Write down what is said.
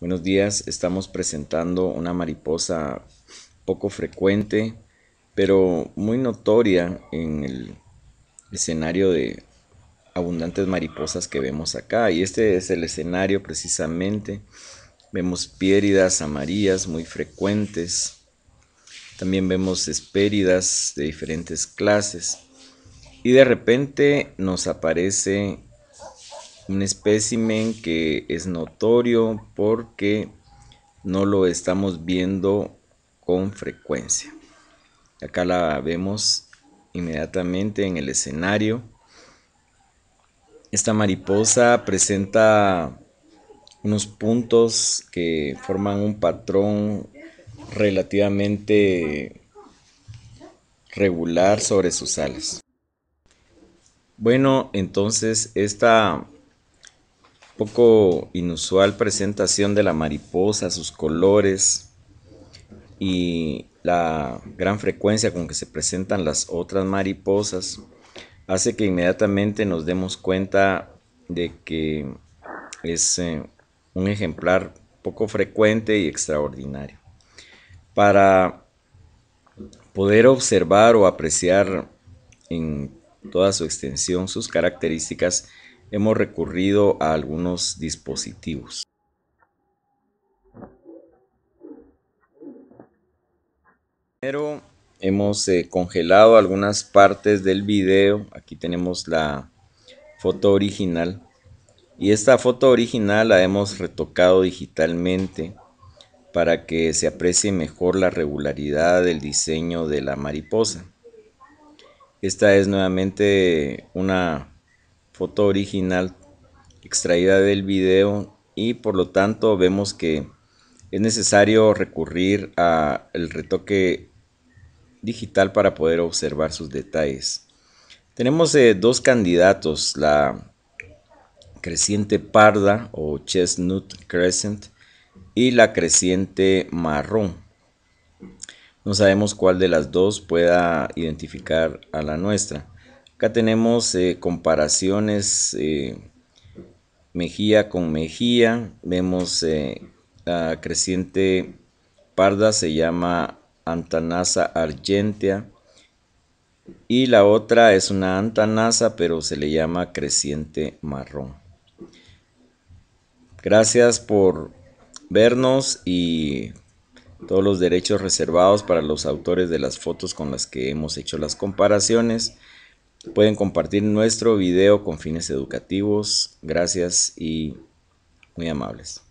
Buenos días, estamos presentando una mariposa poco frecuente, pero muy notoria en el escenario de abundantes mariposas que vemos acá. Y este es el escenario precisamente. Vemos piéridas amarillas muy frecuentes. También vemos espéridas de diferentes clases. Y de repente nos aparece un espécimen que es notorio porque no lo estamos viendo con frecuencia. Acá la vemos inmediatamente en el escenario. Esta mariposa presenta unos puntos que forman un patrón relativamente regular sobre sus alas. Bueno, entonces esta poco inusual presentación de la mariposa, sus colores y la gran frecuencia con que se presentan las otras mariposas hace que inmediatamente nos demos cuenta de que es eh, un ejemplar poco frecuente y extraordinario. Para poder observar o apreciar en toda su extensión sus características, hemos recurrido a algunos dispositivos. Primero hemos eh, congelado algunas partes del video. Aquí tenemos la foto original. Y esta foto original la hemos retocado digitalmente para que se aprecie mejor la regularidad del diseño de la mariposa. Esta es nuevamente una foto original extraída del video y por lo tanto vemos que es necesario recurrir al retoque digital para poder observar sus detalles. Tenemos eh, dos candidatos, la creciente parda o chestnut crescent y la creciente marrón. No sabemos cuál de las dos pueda identificar a la nuestra. Acá tenemos eh, comparaciones eh, mejía con mejía. Vemos eh, la creciente parda se llama Antanasa argentea y la otra es una Antanasa pero se le llama creciente marrón. Gracias por vernos y todos los derechos reservados para los autores de las fotos con las que hemos hecho las comparaciones. Pueden compartir nuestro video con fines educativos. Gracias y muy amables.